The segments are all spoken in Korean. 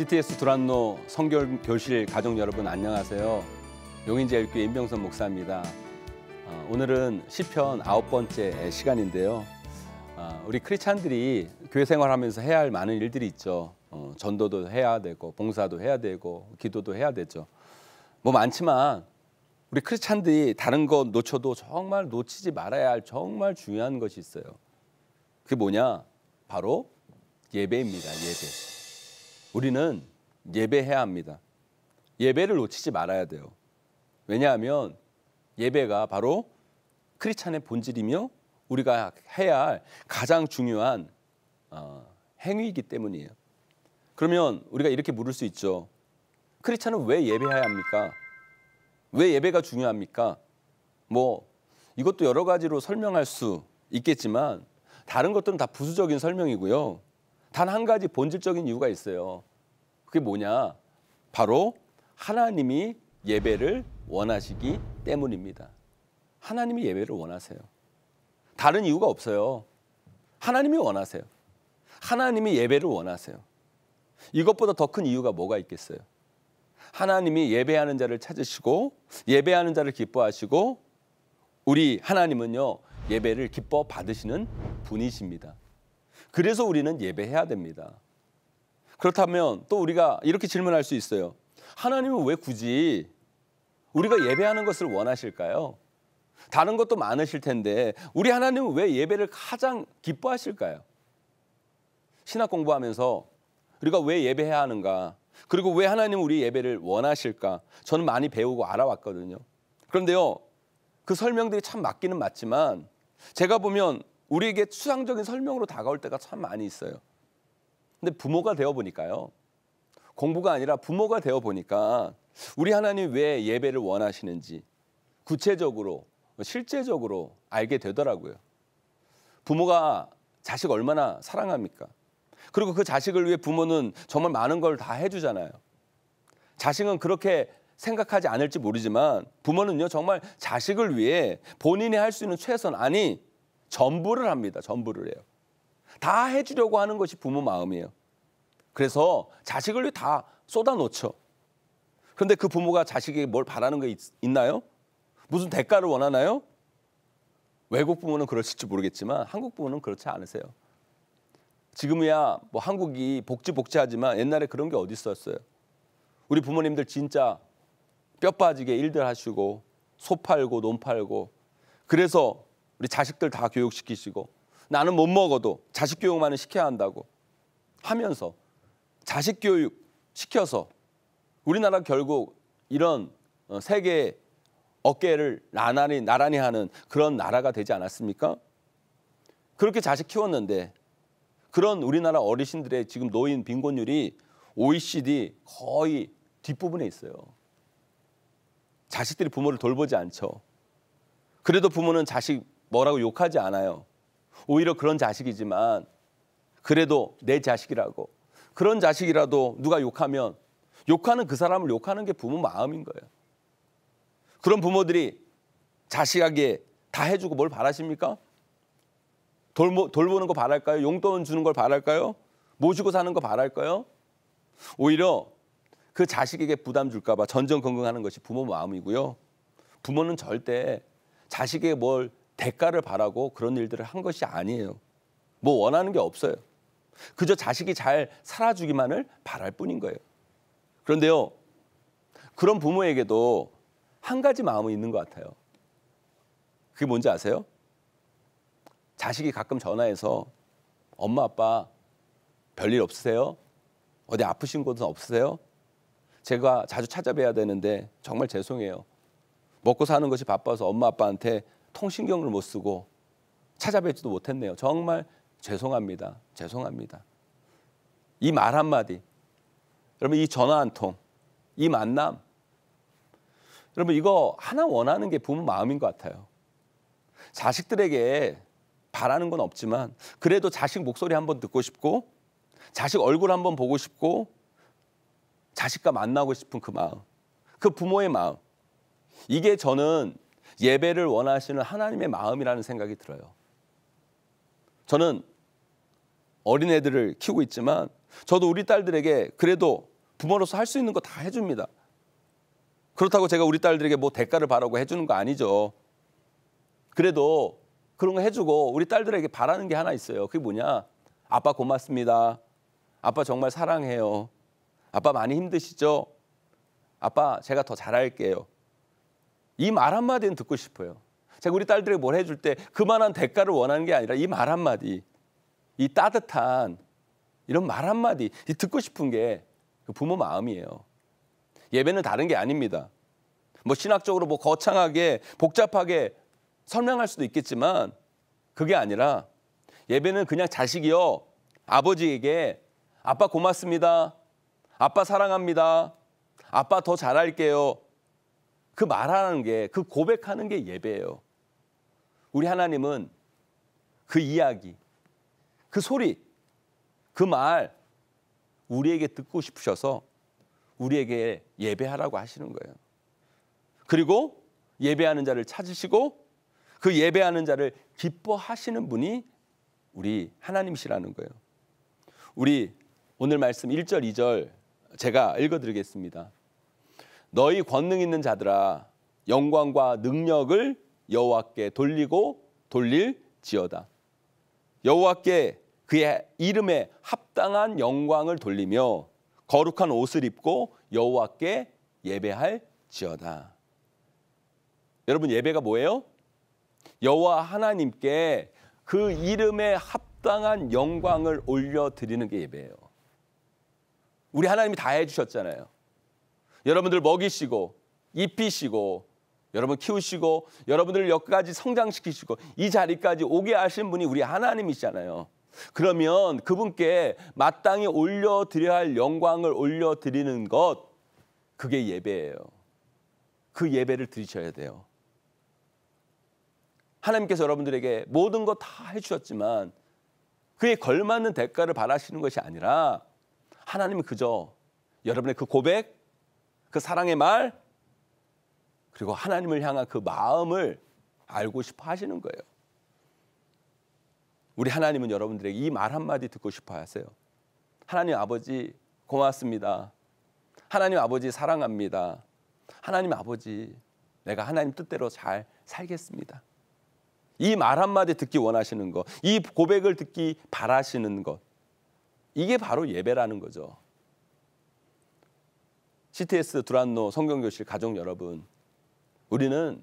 CTS 두란노 성결 교실 가족 여러분 안녕하세요. 용인제일교회 임병선 목사입니다. 어, 오늘은 시편 아홉 번째 시간인데요. 어, 우리 크리스찬들이 교회 생활하면서 해야 할 많은 일들이 있죠. 어, 전도도 해야 되고 봉사도 해야 되고 기도도 해야 되죠. 뭐 많지만 우리 크리스찬들이 다른 거 놓쳐도 정말 놓치지 말아야 할 정말 중요한 것이 있어요. 그게 뭐냐? 바로 예배입니다. 예배. 우리는 예배해야 합니다. 예배를 놓치지 말아야 돼요. 왜냐하면 예배가 바로 크리스찬의 본질이며 우리가 해야 할 가장 중요한 어, 행위이기 때문이에요. 그러면 우리가 이렇게 물을 수 있죠. 크리스찬은 왜 예배해야 합니까? 왜 예배가 중요합니까? 뭐 이것도 여러 가지로 설명할 수 있겠지만 다른 것들은 다 부수적인 설명이고요. 단한 가지 본질적인 이유가 있어요. 그게 뭐냐? 바로 하나님이 예배를 원하시기 때문입니다. 하나님이 예배를 원하세요. 다른 이유가 없어요. 하나님이 원하세요. 하나님이 예배를 원하세요. 이것보다 더 큰 이유가 뭐가 있겠어요? 하나님이 예배하는 자를 찾으시고 예배하는 자를 기뻐하시고 우리 하나님은요 예배를 기뻐 받으시는 분이십니다. 그래서 우리는 예배해야 됩니다. 그렇다면 또 우리가 이렇게 질문할 수 있어요. 하나님은 왜 굳이 우리가 예배하는 것을 원하실까요? 다른 것도 많으실 텐데 우리 하나님은 왜 예배를 가장 기뻐하실까요? 신학 공부하면서 우리가 왜 예배해야 하는가? 그리고 왜 하나님 우리 예배를 원하실까? 저는 많이 배우고 알아왔거든요. 그런데요. 그 설명들이 참 맞기는 맞지만 제가 보면 우리에게 추상적인 설명으로 다가올 때가 참 많이 있어요. 근데 부모가 되어 보니까요. 공부가 아니라 부모가 되어 보니까 우리 하나님 왜 예배를 원하시는지 구체적으로 실제적으로 알게 되더라고요. 부모가 자식 얼마나 사랑합니까? 그리고 그 자식을 위해 부모는 정말 많은 걸 다 해주잖아요. 자식은 그렇게 생각하지 않을지 모르지만 부모는요 정말 자식을 위해 본인이 할 수 있는 최선 아니 전부를 합니다. 전부를 해요. 다 해주려고 하는 것이 부모 마음이에요. 그래서 자식을 다 쏟아놓죠. 그런데 그 부모가 자식에게 뭘 바라는 게 있, 있나요? 무슨 대가를 원하나요? 외국 부모는 그러실지 모르겠지만 한국 부모는 그렇지 않으세요. 지금이야 뭐 한국이 복지복지하지만 옛날에 그런 게 어디 있었어요. 우리 부모님들 진짜 뼈 빠지게 일들 하시고 소 팔고 논 팔고 그래서 우리 자식들 다 교육시키시고 나는 못 먹어도 자식 교육만은 시켜야 한다고 하면서 자식 교육 시켜서 우리나라 결국 이런 어, 세계 어깨를 나란히 나란히 하는 그런 나라가 되지 않았습니까? 그렇게 자식 키웠는데 그런 우리나라 어르신들의 지금 노인 빈곤율이 OECD 거의 뒷부분에 있어요. 자식들이 부모를 돌보지 않죠. 그래도 부모는 자식 뭐라고 욕하지 않아요. 오히려 그런 자식이지만 그래도 내 자식이라고 그런 자식이라도 누가 욕하면 욕하는 그 사람을 욕하는 게 부모 마음인 거예요. 그런 부모들이 자식에게 다 해주고 뭘 바라십니까? 돌보, 돌보는 거 바랄까요? 용돈 주는 걸 바랄까요? 모시고 사는 거 바랄까요? 오히려 그 자식에게 부담 줄까봐 전전긍긍하는 것이 부모 마음이고요. 부모는 절대 자식에게 뭘 대가를 바라고 그런 일들을 한 것이 아니에요. 뭐 원하는 게 없어요. 그저 자식이 잘 살아주기만을 바랄 뿐인 거예요. 그런데요, 그런 부모에게도 한 가지 마음이 있는 것 같아요. 그게 뭔지 아세요? 자식이 가끔 전화해서 엄마 아빠 별일 없으세요? 어디 아프신 곳은 없으세요? 제가 자주 찾아뵈야 되는데 정말 죄송해요. 먹고 사는 것이 바빠서 엄마 아빠한테 통신경을 못 쓰고 찾아뵙지도 못했네요. 정말 죄송합니다. 죄송합니다. 이 말 한마디. 여러분 이 전화 한 통. 이 만남. 여러분 이거 하나 원하는 게 부모 마음인 것 같아요. 자식들에게 바라는 건 없지만 그래도 자식 목소리 한 번 듣고 싶고 자식 얼굴 한 번 보고 싶고 자식과 만나고 싶은 그 마음. 그 부모의 마음. 이게 저는 예배를 원하시는 하나님의 마음이라는 생각이 들어요. 저는 어린애들을 키우고 있지만 저도 우리 딸들에게 그래도 부모로서 할 수 있는 거 다 해줍니다. 그렇다고 제가 우리 딸들에게 뭐 대가를 바라고 해주는 거 아니죠. 그래도 그런 거 해주고 우리 딸들에게 바라는 게 하나 있어요. 그게 뭐냐? 아빠 고맙습니다. 아빠 정말 사랑해요. 아빠 많이 힘드시죠? 아빠 제가 더 잘할게요. 이말 한마디는 듣고 싶어요. 제가 우리 딸들에게 뭘 해줄 때 그만한 대가를 원하는 게 아니라 이 말 한마디, 이 따뜻한 이런 말 한마디 듣고 싶은 게 그 부모 마음이에요. 예배는 다른 게 아닙니다. 뭐 신학적으로 뭐 거창하게 복잡하게 설명할 수도 있겠지만 그게 아니라 예배는 그냥 자식이요 아버지에게 아빠 고맙습니다. 아빠 사랑합니다. 아빠 더 잘할게요. 그 말하는 게, 그 고백하는 게 예배예요. 우리 하나님은 그 이야기, 그 소리, 그 말, 우리에게 듣고 싶으셔서 우리에게 예배하라고 하시는 거예요. 그리고 예배하는 자를 찾으시고 그 예배하는 자를 기뻐하시는 분이 우리 하나님이시라는 거예요. 우리 오늘 말씀 1절, 2절 제가 읽어드리겠습니다. 너희 권능 있는 자들아 영광과 능력을 여호와께 돌리고 돌릴지어다. 여호와께 그의 이름에 합당한 영광을 돌리며 거룩한 옷을 입고 여호와께 예배할지어다. 여러분 예배가 뭐예요? 여호와 하나님께 그 이름에 합당한 영광을 올려 드리는 게 예배예요. 우리 하나님이 다 해주셨잖아요. 여러분들 먹이시고 입히시고 여러분 키우시고 여러분들을 여기까지 성장시키시고 이 자리까지 오게 하신 분이 우리 하나님이시잖아요. 그러면 그분께 마땅히 올려드려야 할 영광을 올려드리는 것 그게 예배예요. 그 예배를 드리셔야 돼요. 하나님께서 여러분들에게 모든 것 다 해주셨지만 그에 걸맞는 대가를 바라시는 것이 아니라 하나님이 그저 여러분의 그 고백 그 사랑의 말 그리고 하나님을 향한 그 마음을 알고 싶어 하시는 거예요. 우리 하나님은 여러분들에게 이 말 한마디 듣고 싶어 하세요. 하나님 아버지 고맙습니다. 하나님 아버지 사랑합니다. 하나님 아버지 내가 하나님 뜻대로 잘 살겠습니다. 이 말 한마디 듣기 원하시는 것, 이 고백을 듣기 바라시는 것, 이게 바로 예배라는 거죠. CTS 두란노 성경교실 가족 여러분, 우리는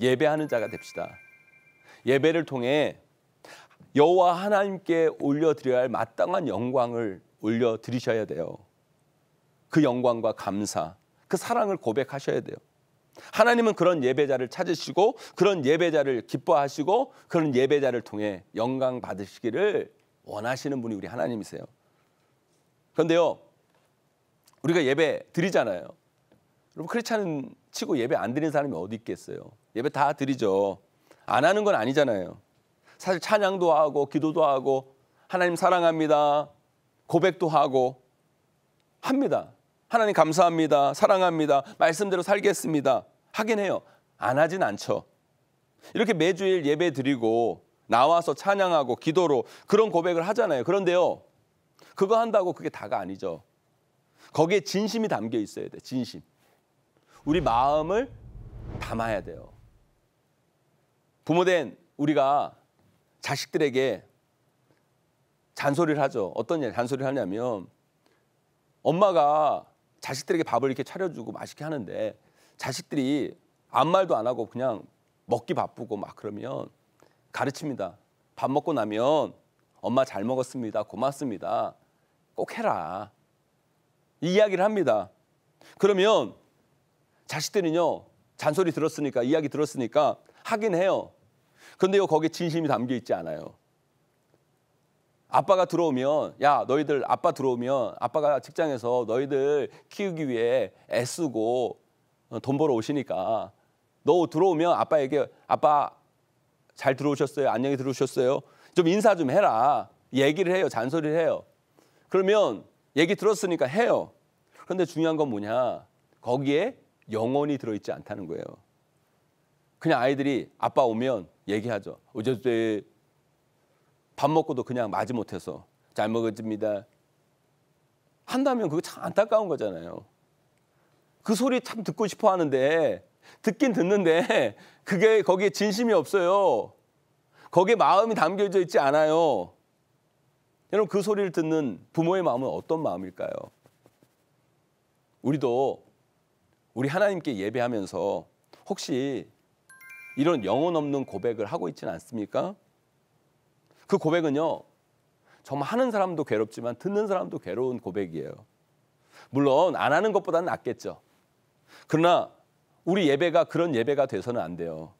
예배하는 자가 됩시다. 예배를 통해 여호와 하나님께 올려드려야 할 마땅한 영광을 올려드리셔야 돼요. 그 영광과 감사, 그 사랑을 고백하셔야 돼요. 하나님은 그런 예배자를 찾으시고 그런 예배자를 기뻐하시고 그런 예배자를 통해 영광 받으시기를 원하시는 분이 우리 하나님이세요. 그런데요. 우리가 예배 드리잖아요. 여러분 크리스찬 치고 예배 안 드리는 사람이 어디 있겠어요? 예배 다 드리죠. 안 하는 건 아니잖아요. 사실 찬양도 하고 기도도 하고 하나님 사랑합니다. 고백도 하고 합니다. 하나님 감사합니다. 사랑합니다. 말씀대로 살겠습니다. 하긴 해요. 안 하진 않죠. 이렇게 매주일 예배 드리고 나와서 찬양하고 기도로 그런 고백을 하잖아요. 그런데요. 그거 한다고 그게 다가 아니죠. 거기에 진심이 담겨 있어야 돼. 진심. 우리 마음을 담아야 돼요. 부모된 우리가 자식들에게 잔소리를 하죠. 어떤 잔소리를 하냐면 엄마가 자식들에게 밥을 이렇게 차려주고 맛있게 하는데 자식들이 아무 말도 안 하고 그냥 먹기 바쁘고 막 그러면 가르칩니다. 밥 먹고 나면 엄마 잘 먹었습니다. 고맙습니다. 꼭 해라. 이야기를 합니다. 그러면 자식들은요 잔소리 들었으니까 이야기 들었으니까 하긴 해요. 근데요 거기에 진심이 담겨 있지 않아요. 아빠가 들어오면 야 너희들 아빠 들어오면 아빠가 직장에서 너희들 키우기 위해 애쓰고 어, 돈 벌어 오시니까 너 들어오면 아빠에게 아빠 잘 들어오셨어요 안녕히 들어오셨어요 좀 인사 좀 해라 얘기를 해요 잔소리를 해요 그러면 얘기 들었으니까 해요. 그런데 중요한 건 뭐냐? 거기에 영혼이 들어있지 않다는 거예요. 그냥 아이들이 아빠 오면 얘기하죠. 어제 밥 먹고도 그냥 마지 못해서 잘먹었습니다 한다면 그거 참 안타까운 거잖아요. 그 소리 참 듣고 싶어 하는데 듣긴 듣는데 그게 거기에 진심이 없어요. 거기에 마음이 담겨져 있지 않아요. 여러분 그 소리를 듣는 부모의 마음은 어떤 마음일까요? 우리도 우리 하나님께 예배하면서 혹시 이런 영혼 없는 고백을 하고 있지는 않습니까? 그 고백은요. 정말 하는 사람도 괴롭지만 듣는 사람도 괴로운 고백이에요. 물론 안 하는 것보다는 낫겠죠. 그러나 우리 예배가 그런 예배가 돼서는 안 돼요.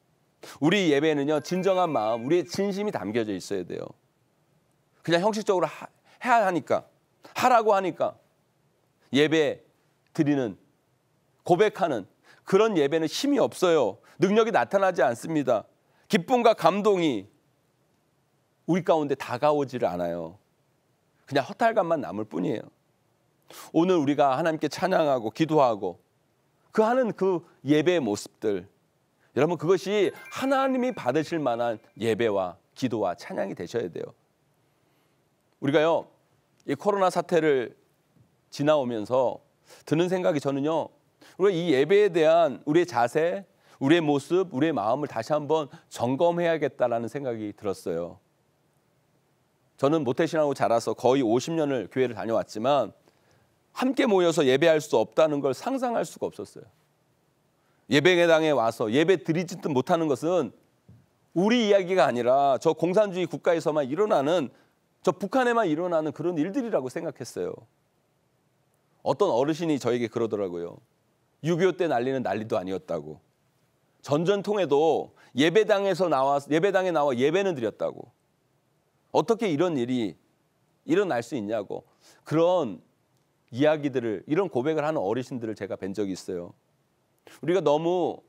우리 예배는요. 진정한 마음, 우리의 진심이 담겨져 있어야 돼요. 그냥 형식적으로 하, 해야 하니까 하라고 하니까 예배 드리는 고백하는 그런 예배는 힘이 없어요. 능력이 나타나지 않습니다. 기쁨과 감동이 우리 가운데 다가오지를 않아요. 그냥 허탈감만 남을 뿐이에요. 오늘 우리가 하나님께 찬양하고 기도하고 그 하는 그 예배의 모습들 여러분 그것이 하나님이 받으실 만한 예배와 기도와 찬양이 되셔야 돼요. 우리가요 이 코로나 사태를 지나오면서 드는 생각이 저는요 우리가 이 예배에 대한 우리의 자세, 우리의 모습, 우리의 마음을 다시 한번 점검해야겠다라는 생각이 들었어요. 저는 모태신앙으로 자라서 거의 50년을 교회를 다녀왔지만 함께 모여서 예배할 수 없다는 걸 상상할 수가 없었어요. 예배당에 와서 예배 드리지도 못하는 것은 우리 이야기가 아니라 저 공산주의 국가에서만 일어나는 저 북한에만 일어나는 그런 일들이라고 생각했어요. 어떤 어르신이 저에게 그러더라고요. 6.25 때 난리는 난리도 아니었다고. 전전통에도 예배당에서 나와 예배당에 나와 예배는 드렸다고. 어떻게 이런 일이 일어날 수 있냐고. 그런 이야기들을 이런 고백을 하는 어르신들을 제가 뵌 적이 있어요. 우리가 너무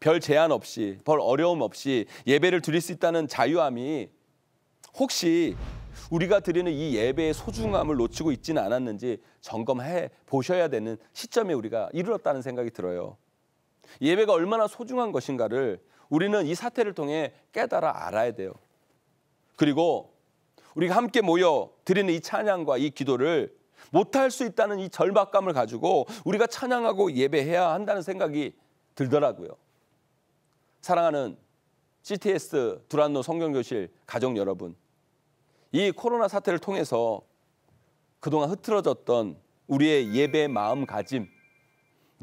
별 제한 없이 별 어려움 없이 예배를 드릴 수 있다는 자유함이 혹시 우리가 드리는 이 예배의 소중함을 놓치고 있지는 않았는지 점검해 보셔야 되는 시점에 우리가 이르렀다는 생각이 들어요. 예배가 얼마나 소중한 것인가를 우리는 이 사태를 통해 깨달아 알아야 돼요. 그리고 우리가 함께 모여 드리는 이 찬양과 이 기도를 못할 수 있다는 이 절박감을 가지고 우리가 찬양하고 예배해야 한다는 생각이 들더라고요. 사랑하는 CTS 두란노 성경교실 가족 여러분, 이 코로나 사태를 통해서 그동안 흐트러졌던 우리의 예배 마음가짐,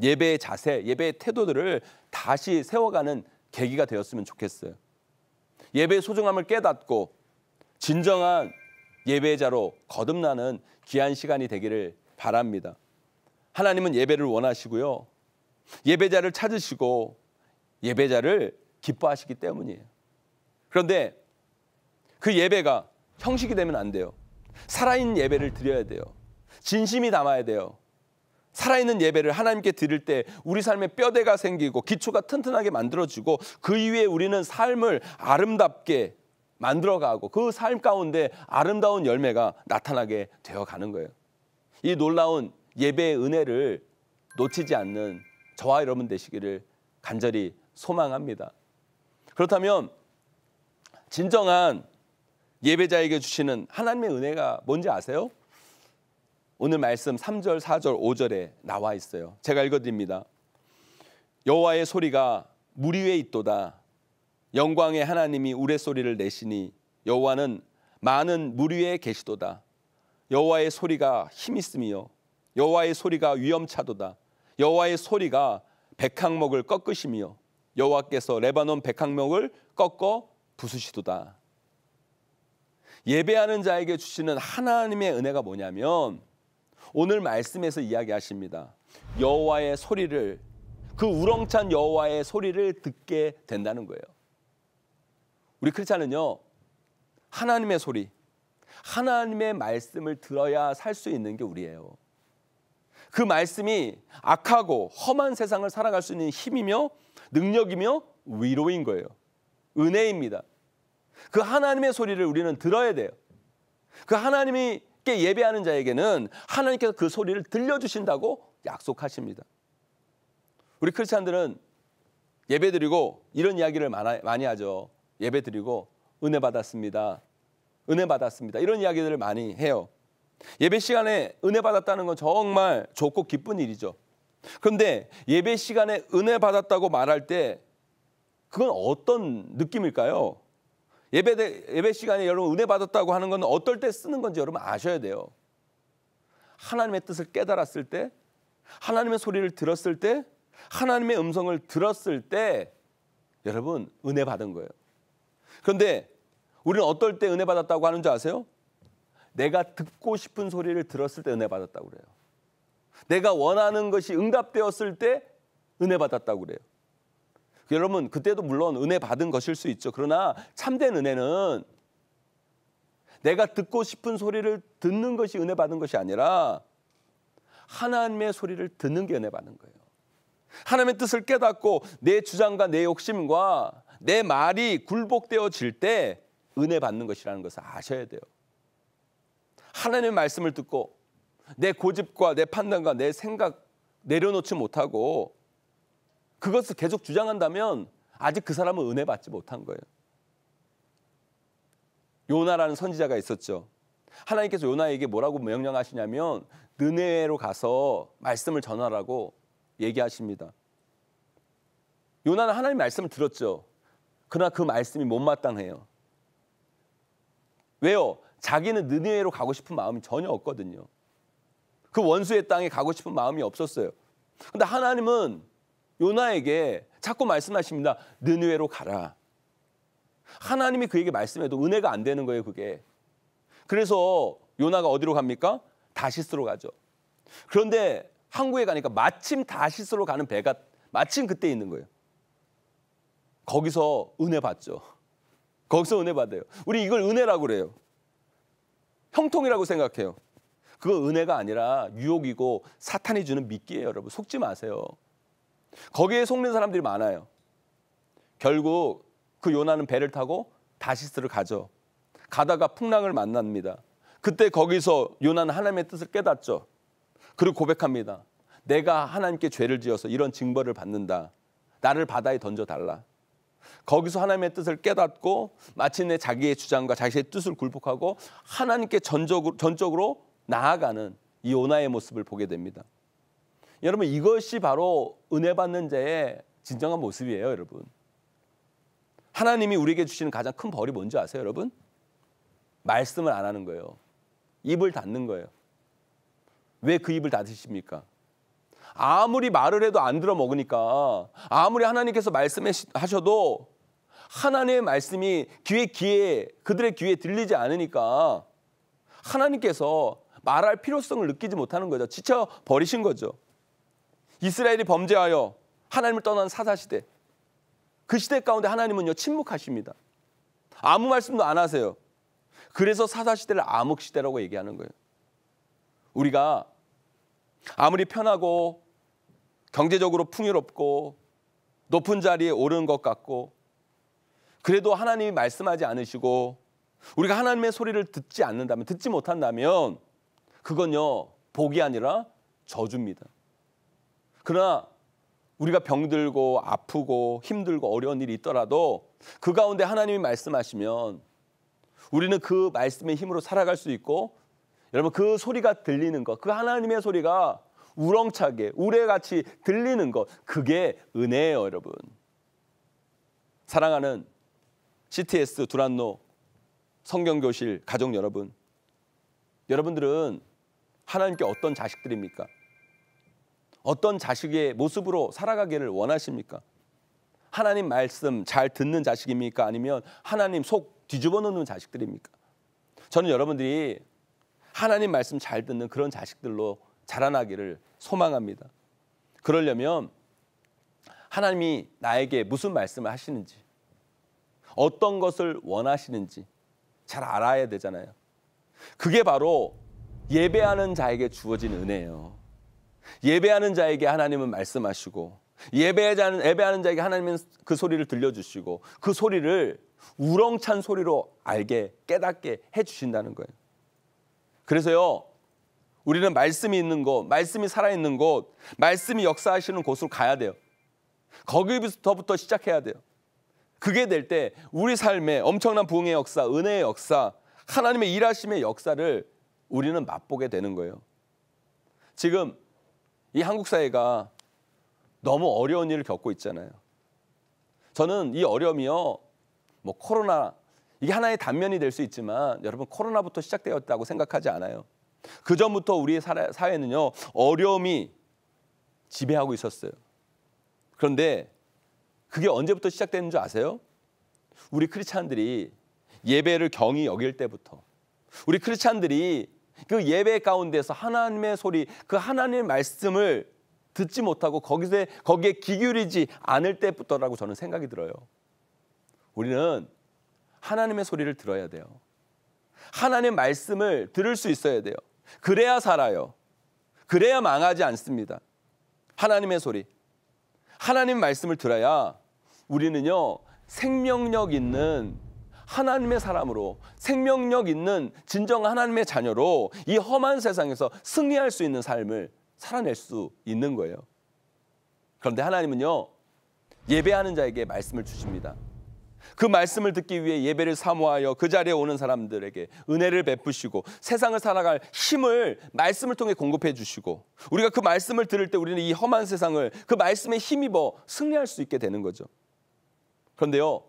예배 자세, 예배 태도들을 다시 세워가는 계기가 되었으면 좋겠어요. 예배의 소중함을 깨닫고 진정한 예배자로 거듭나는 귀한 시간이 되기를 바랍니다. 하나님은 예배를 원하시고요. 예배자를 찾으시고 예배자를 기뻐하시기 때문이에요. 그런데 그 예배가 형식이 되면 안 돼요. 살아있는 예배를 드려야 돼요. 진심이 담아야 돼요. 살아있는 예배를 하나님께 드릴 때 우리 삶에 뼈대가 생기고 기초가 튼튼하게 만들어지고 그 이후에 우리는 삶을 아름답게 만들어가고 그 삶 가운데 아름다운 열매가 나타나게 되어 가는 거예요. 이 놀라운 예배의 은혜를 놓치지 않는 저와 여러분 되시기를 간절히 소망합니다. 그렇다면 진정한 예배자에게 주시는 하나님의 은혜가 뭔지 아세요? 오늘 말씀 3절, 4절, 5절에 나와 있어요. 제가 읽어드립니다. 여호와의 소리가 물 위에 있도다. 영광의 하나님이 우레소리를 내시니 여호와는 많은 물 위에 계시도다. 여호와의 소리가 힘있음이요 여호와의 소리가 위엄차도다. 여호와의 소리가 백항목을 꺾으심이요 여호와께서 레바논 백항목을 꺾어 부수시도다. 예배하는 자에게 주시는 하나님의 은혜가 뭐냐면 오늘 말씀에서 이야기하십니다. 여호와의 소리를 그 우렁찬 여호와의 소리를 듣게 된다는 거예요. 우리 크리스찬은요. 하나님의 소리, 하나님의 말씀을 들어야 살 수 있는 게 우리예요. 그 말씀이 악하고 험한 세상을 살아갈 수 있는 힘이며 능력이며 위로인 거예요. 은혜입니다. 그 하나님의 소리를 우리는 들어야 돼요. 그 하나님이 께 예배하는 자에게는 하나님께서 그 소리를 들려주신다고 약속하십니다. 우리 크리스찬들은 예배 드리고 이런 이야기를 많이 하죠. 예배 드리고 은혜 받았습니다. 은혜 받았습니다. 이런 이야기들을 많이 해요. 예배 시간에 은혜 받았다는 건 정말 좋고 기쁜 일이죠. 그런데 예배 시간에 은혜 받았다고 말할 때 그건 어떤 느낌일까요? 예배, 예배 시간에 여러분 은혜 받았다고 하는 건 어떨 때 쓰는 건지 여러분 아셔야 돼요. 하나님의 뜻을 깨달았을 때, 하나님의 소리를 들었을 때, 하나님의 음성을 들었을 때, 여러분 은혜 받은 거예요. 그런데 우리는 어떨 때 은혜 받았다고 하는 지 아세요? 내가 듣고 싶은 소리를 들었을 때 은혜 받았다고 그래요. 내가 원하는 것이 응답되었을 때 은혜 받았다고 그래요. 여러분 그때도 물론 은혜 받은 것일 수 있죠. 그러나 참된 은혜는 내가 듣고 싶은 소리를 듣는 것이 은혜 받은 것이 아니라 하나님의 소리를 듣는 게 은혜 받는 거예요. 하나님의 뜻을 깨닫고 내 주장과 내 욕심과 내 말이 굴복되어질 때 은혜 받는 것이라는 것을 아셔야 돼요. 하나님의 말씀을 듣고 내 고집과 내 판단과 내 생각 내려놓지 못하고 그것을 계속 주장한다면 아직 그 사람은 은혜 받지 못한 거예요. 요나라는 선지자가 있었죠. 하나님께서 요나에게 뭐라고 명령하시냐면 느네로 가서 말씀을 전하라고 얘기하십니다. 요나는 하나님 말씀을 들었죠. 그러나 그 말씀이 못마땅해요. 왜요? 자기는 느네로 가고 싶은 마음이 전혀 없거든요. 그 원수의 땅에 가고 싶은 마음이 없었어요. 근데 하나님은 요나에게 자꾸 말씀하십니다. 느느웨로 가라. 하나님이 그에게 말씀해도 은혜가 안 되는 거예요, 그게. 그래서 요나가 어디로 갑니까? 다시스로 가죠. 그런데 항구에 가니까 마침 다시스로 가는 배가 마침 그때 있는 거예요. 거기서 은혜 받죠. 거기서 은혜 받아요. 우리 이걸 은혜라고 그래요. 형통이라고 생각해요. 그건 은혜가 아니라 유혹이고 사탄이 주는 미끼예요, 여러분. 속지 마세요. 거기에 속는 사람들이 많아요. 결국 그 요나는 배를 타고 다시스를 가죠. 가다가 풍랑을 만납니다. 그때 거기서 요나는 하나님의 뜻을 깨닫죠. 그리고 고백합니다. 내가 하나님께 죄를 지어서 이런 징벌을 받는다. 나를 바다에 던져 달라. 거기서 하나님의 뜻을 깨닫고 마침내 자기의 주장과 자신의 뜻을 굴복하고 하나님께 전적으로, 전적으로 나아가는 이 요나의 모습을 보게 됩니다. 여러분 이것이 바로 은혜 받는 자의 진정한 모습이에요, 여러분. 하나님이 우리에게 주시는 가장 큰 벌이 뭔지 아세요, 여러분? 말씀을 안 하는 거예요. 입을 닫는 거예요. 왜 그 입을 닫으십니까? 아무리 말을 해도 안 들어 먹으니까 아무리 하나님께서 말씀하셔도 하나님의 말씀이 귀에 귀에 그들의 귀에 들리지 않으니까 하나님께서 말할 필요성을 느끼지 못하는 거죠. 지쳐 버리신 거죠. 이스라엘이 범죄하여 하나님을 떠난 사사 시대. 그 시대 가운데 하나님은요 침묵하십니다. 아무 말씀도 안 하세요. 그래서 사사 시대를 암흑 시대라고 얘기하는 거예요. 우리가 아무리 편하고 경제적으로 풍요롭고 높은 자리에 오른 것 같고 그래도 하나님이 말씀하지 않으시고 우리가 하나님의 소리를 듣지 않는다면 듣지 못한다면 그건요 복이 아니라 저주입니다. 그러나 우리가 병들고 아프고 힘들고 어려운 일이 있더라도 그 가운데 하나님이 말씀하시면 우리는 그 말씀의 힘으로 살아갈 수 있고 여러분 그 소리가 들리는 것, 그 하나님의 소리가 우렁차게 우레같이 들리는 것 그게 은혜예요 여러분 사랑하는 CTS 두란노 성경교실 가족 여러분 여러분들은 하나님께 어떤 자식들입니까? 어떤 자식의 모습으로 살아가기를 원하십니까? 하나님 말씀 잘 듣는 자식입니까? 아니면 하나님 속 뒤집어 놓는 자식들입니까? 저는 여러분들이 하나님 말씀 잘 듣는 그런 자식들로 자라나기를 소망합니다. 그러려면 하나님이 나에게 무슨 말씀을 하시는지, 어떤 것을 원하시는지 잘 알아야 되잖아요. 그게 바로 예배하는 자에게 주어진 은혜예요. 예배하는 자에게 하나님은 말씀하시고 예배자는 예배하는 자에게 하나님은 그 소리를 들려주시고 그 소리를 우렁찬 소리로 알게 깨닫게 해주신다는 거예요. 그래서요 우리는 말씀이 있는 곳, 말씀이 살아있는 곳, 말씀이 역사하시는 곳으로 가야 돼요. 거기부터부터 시작해야 돼요. 그게 될 때 우리 삶에 엄청난 부흥의 역사, 은혜의 역사, 하나님의 일하심의 역사를 우리는 맛보게 되는 거예요. 지금 이 한국 사회가 너무 어려운 일을 겪고 있잖아요. 저는 이 어려움이요. 뭐 코로나 이게 하나의 단면이 될 수 있지만 여러분 코로나부터 시작되었다고 생각하지 않아요. 그 전부터 우리의 사회는요 어려움이 지배하고 있었어요. 그런데 그게 언제부터 시작되는 줄 아세요? 우리 크리스찬들이 예배를 경히 여길 때부터 우리 크리스찬들이 그 예배 가운데서 하나님의 소리, 그 하나님의 말씀을 듣지 못하고 거기서 거기에 기울이지 않을 때부터라고 저는 생각이 들어요. 우리는 하나님의 소리를 들어야 돼요. 하나님의 말씀을 들을 수 있어야 돼요. 그래야 살아요. 그래야 망하지 않습니다. 하나님의 소리. 하나님 말씀을 들어야 우리는요 생명력 있는 하나님의 사람으로 생명력 있는 진정 한 하나님의 자녀로 이 험한 세상에서 승리할 수 있는 삶을 살아낼 수 있는 거예요. 그런데 하나님은요. 예배하는 자에게 말씀을 주십니다. 그 말씀을 듣기 위해 예배를 사모하여 그 자리에 오는 사람들에게 은혜를 베푸시고 세상을 살아갈 힘을 말씀을 통해 공급해 주시고 우리가 그 말씀을 들을 때 우리는 이 험한 세상을 그 말씀에 힘입어 승리할 수 있게 되는 거죠. 그런데요.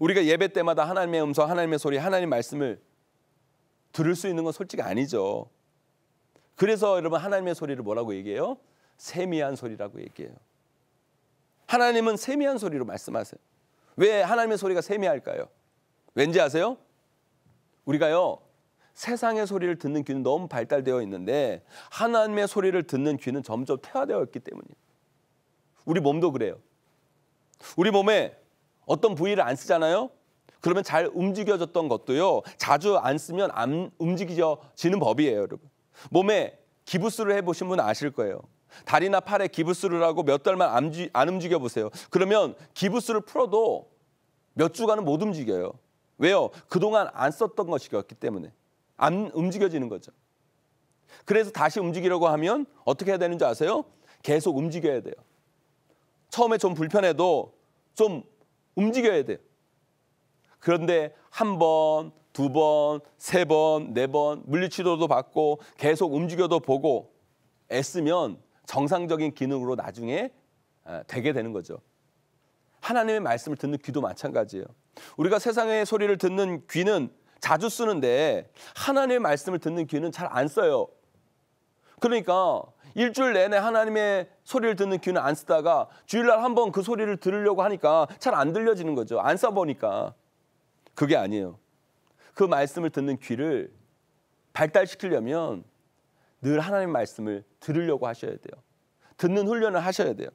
우리가 예배 때마다 하나님의 음성, 하나님의 소리, 하나님 말씀을 들을 수 있는 건 솔직히 아니죠. 그래서 여러분 하나님의 소리를 뭐라고 얘기해요? 세미한 소리라고 얘기해요. 하나님은 세미한 소리로 말씀하세요. 왜 하나님의 소리가 세미할까요? 왠지 아세요? 우리가요 세상의 소리를 듣는 귀는 너무 발달되어 있는데 하나님의 소리를 듣는 귀는 점점 퇴화되어 있기 때문이에요. 우리 몸도 그래요. 우리 몸에 어떤 부위를 안 쓰잖아요. 그러면 잘 움직여졌던 것도요. 자주 안 쓰면 안 움직여지는 법이에요, 여러분. 몸에 기부스를 해보신 분 아실 거예요. 다리나 팔에 기부스를 하고 몇 달만 안 움직여 보세요. 그러면 기부스를 풀어도 몇 주간은 못 움직여요. 왜요? 그동안 안 썼던 것이었기 때문에 안 움직여지는 거죠. 그래서 다시 움직이려고 하면 어떻게 해야 되는지 아세요? 계속 움직여야 돼요. 처음에 좀 불편해도 좀 움직여야 돼요. 그런데 한 번, 두 번, 세 번, 네 번 물리치료도 받고 계속 움직여도 보고 애쓰면 정상적인 기능으로 나중에 아, 되게 되는 거죠. 하나님의 말씀을 듣는 귀도 마찬가지예요. 우리가 세상의 소리를 듣는 귀는 자주 쓰는데 하나님의 말씀을 듣는 귀는 잘 안 써요. 그러니까 일주일 내내 하나님의 소리를 듣는 귀는 안 쓰다가 주일날 한 번 그 소리를 들으려고 하니까 잘 안 들려지는 거죠. 안 써보니까. 그게 아니에요. 그 말씀을 듣는 귀를 발달시키려면 늘 하나님 말씀을 들으려고 하셔야 돼요. 듣는 훈련을 하셔야 돼요.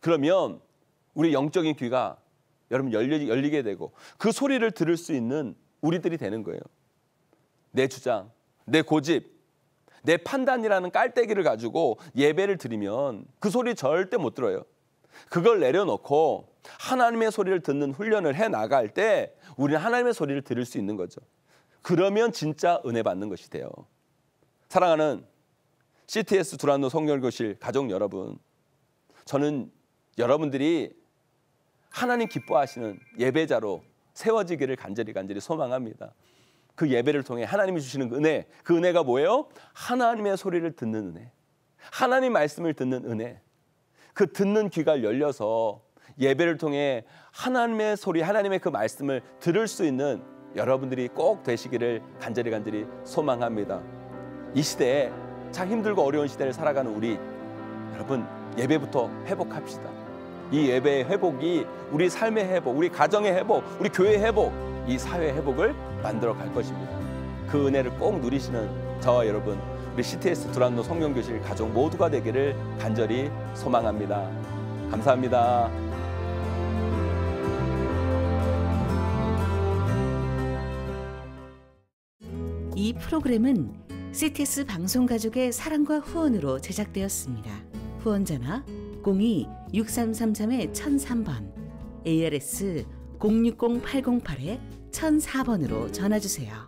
그러면 우리 영적인 귀가 여러분 열리, 열리게 되고 그 소리를 들을 수 있는 우리들이 되는 거예요. 내 주장, 내 고집, 내 판단이라는 깔때기를 가지고 예배를 드리면 그 소리 절대 못 들어요. 그걸 내려놓고 하나님의 소리를 듣는 훈련을 해 나갈 때 우리는 하나님의 소리를 들을 수 있는 거죠. 그러면 진짜 은혜 받는 것이 돼요. 사랑하는 CTS 두란노 성결교실 가족 여러분, 저는 여러분들이 하나님 기뻐하시는 예배자로 세워지기를 간절히 간절히 소망합니다. 그 예배를 통해 하나님이 주시는 그 은혜. 그 은혜가 뭐예요? 하나님의 소리를 듣는 은혜. 하나님 말씀을 듣는 은혜. 그 듣는 귀가 열려서 예배를 통해 하나님의 소리, 하나님의 그 말씀을 들을 수 있는 여러분들이 꼭 되시기를 간절히 간절히 소망합니다. 이 시대에 참 힘들고 어려운 시대를 살아가는 우리 여러분 예배부터 회복합시다. 이 예배의 회복이 우리 삶의 회복, 우리 가정의 회복, 우리 교회의 회복, 이 사회의 회복을 만들어 갈 것입니다. 그 은혜를 꼭 누리시는 저와 여러분, 우리 CTS 두란노 성명교실 가족 모두가 되기를 간절히 소망합니다. 감사합니다. 이 프로그램은 CTS 방송 가족의 사랑과 후원으로 제작되었습니다. 후원전화 02-6333-1003번 ARS 060808에 1004번으로 전화 주세요.